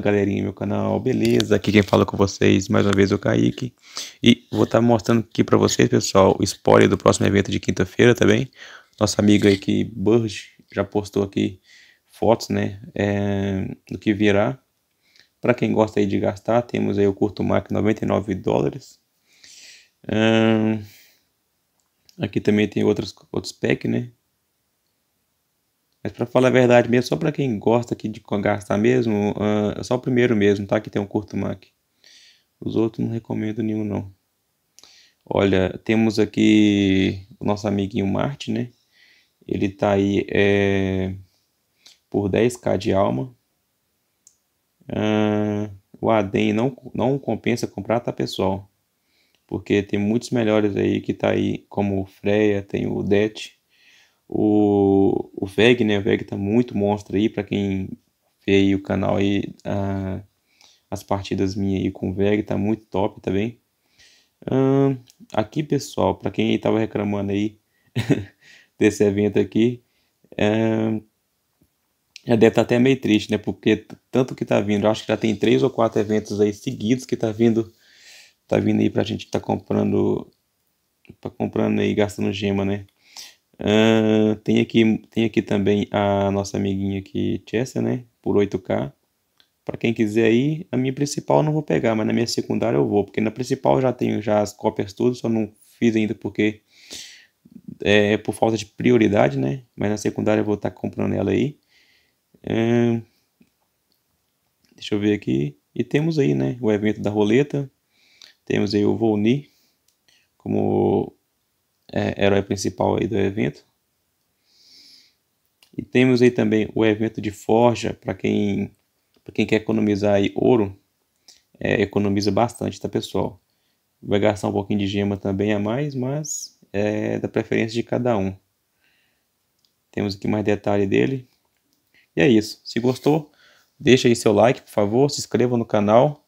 Fala galerinha, meu canal, beleza? Aqui quem fala com vocês mais uma vez é o Kaique E vou estar tá mostrando aqui pra vocês, pessoal, o spoiler do próximo evento de quinta-feira, tá Nossa amiga aqui, Burge, já postou aqui fotos, né, é, do que virá Pra quem gosta aí de gastar, temos aí o Curto Mac 99 dólares hum, Aqui também tem outras, outros packs, né? Mas para falar a verdade mesmo, só para quem gosta aqui de gastar mesmo, uh, só o primeiro mesmo, tá? Que tem um curto Mac. Os outros não recomendo nenhum não. Olha, temos aqui o nosso amiguinho Marte, né? Ele tá aí é, por 10k de alma. Uh, o Adem não, não compensa comprar, tá pessoal? Porque tem muitos melhores aí que tá aí, como o Freya, tem o Det o, o VEG, né? O VEG tá muito monstro aí, para quem vê aí o canal aí, a, as partidas minhas aí com o VEG, tá muito top também. Hum, aqui, pessoal, para quem tava reclamando aí desse evento aqui, já é, deve estar tá até meio triste, né? Porque tanto que tá vindo, acho que já tem três ou quatro eventos aí seguidos que tá vindo, tá vindo aí pra gente que tá comprando, tá comprando aí, gastando gema, né? Uh, tem, aqui, tem aqui também a nossa amiguinha aqui, Chester, né? Por 8K. Para quem quiser aí, a minha principal eu não vou pegar, mas na minha secundária eu vou. Porque na principal eu já tenho já as cópias todas, só não fiz ainda porque... É por falta de prioridade, né? Mas na secundária eu vou estar tá comprando ela aí. Uh, deixa eu ver aqui. E temos aí, né, o evento da roleta. Temos aí o Volni como é, herói principal aí do evento. E temos aí também o evento de forja, para quem, quem quer economizar aí ouro, é, economiza bastante, tá pessoal? Vai gastar um pouquinho de gema também a mais, mas é da preferência de cada um. Temos aqui mais detalhe dele. E é isso. Se gostou, deixa aí seu like, por favor, se inscreva no canal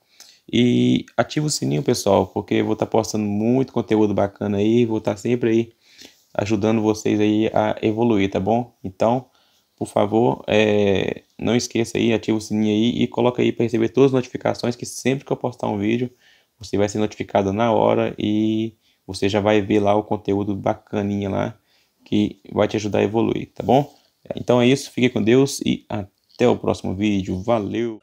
e ativa o sininho, pessoal, porque eu vou estar tá postando muito conteúdo bacana aí, vou estar tá sempre aí ajudando vocês aí a evoluir, tá bom? Então, por favor, é, não esqueça aí, ativa o sininho aí e coloca aí para receber todas as notificações que sempre que eu postar um vídeo, você vai ser notificado na hora e você já vai ver lá o conteúdo bacaninha lá que vai te ajudar a evoluir, tá bom? Então é isso, fique com Deus e até o próximo vídeo. Valeu!